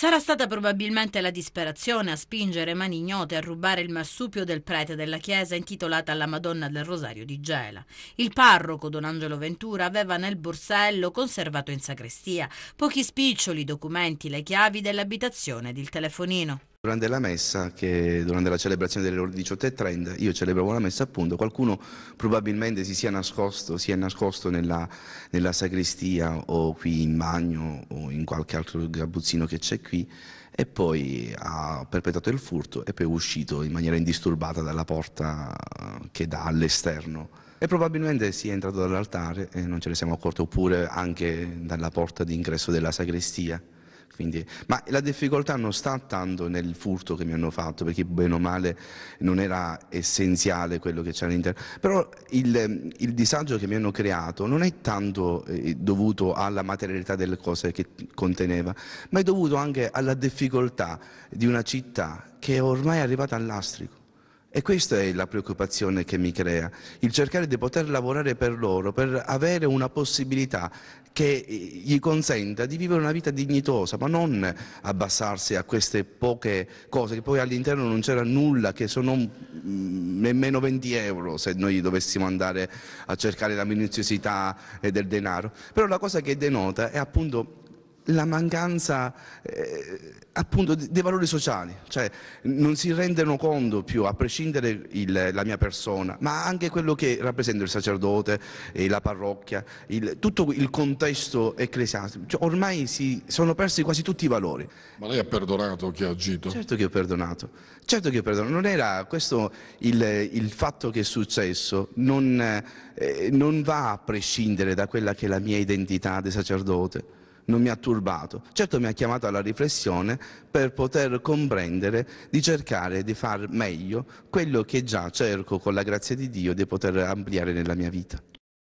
Sarà stata probabilmente la disperazione a spingere mani ignote a rubare il marsupio del prete della chiesa intitolata alla Madonna del Rosario di Gela. Il parroco Don Angelo Ventura aveva nel borsello conservato in sacrestia pochi spiccioli, documenti, le chiavi dell'abitazione ed il telefonino durante la messa, che, durante la celebrazione delle ore 18.30, io celebravo la messa appunto, qualcuno probabilmente si sia nascosto, si è nascosto nella, nella sacrestia o qui in bagno o in qualche altro gabuzzino che c'è qui e poi ha perpetrato il furto e poi è uscito in maniera indisturbata dalla porta eh, che dà all'esterno e probabilmente si è entrato dall'altare e non ce ne siamo accorti, oppure anche dalla porta d'ingresso della sagrestia. Quindi, ma la difficoltà non sta tanto nel furto che mi hanno fatto, perché bene o male non era essenziale quello che c'era all'interno, però il, il, disagio che mi hanno creato non è tanto eh, dovuto alla materialità delle cose che conteneva, ma è dovuto anche alla difficoltà di una città che è ormai arrivata all'astrico. E questa è la preoccupazione che mi crea, il cercare di poter lavorare per loro, per avere una possibilità che eh, gli consenta di vivere una vita dignitosa, ma non abbassarsi a queste poche cose, che poi all'interno non c'era nulla, che sono mm, nemmeno 20 euro se noi dovessimo andare a cercare la minuziosità eh, del denaro. Però la cosa che denota è appunto la mancanza eh, appunto dei valori sociali, cioè non si rendono conto più, a prescindere il, la mia persona, ma anche quello che rappresenta il sacerdote, eh, la parrocchia, il, tutto il contesto ecclesiastico. Cioè, ormai si sono persi quasi tutti i valori. Ma lei ha perdonato chi ha agito? Certo che ho perdonato, certo che ho perdonato. Non era questo il, il fatto che è successo, non, eh, non va a prescindere da quella che è la mia identità di sacerdote non mi ha turbato. Certo mi ha chiamato alla riflessione per poter comprendere di cercare di far meglio quello che già cerco con la grazia di Dio di poter ampliare nella mia vita.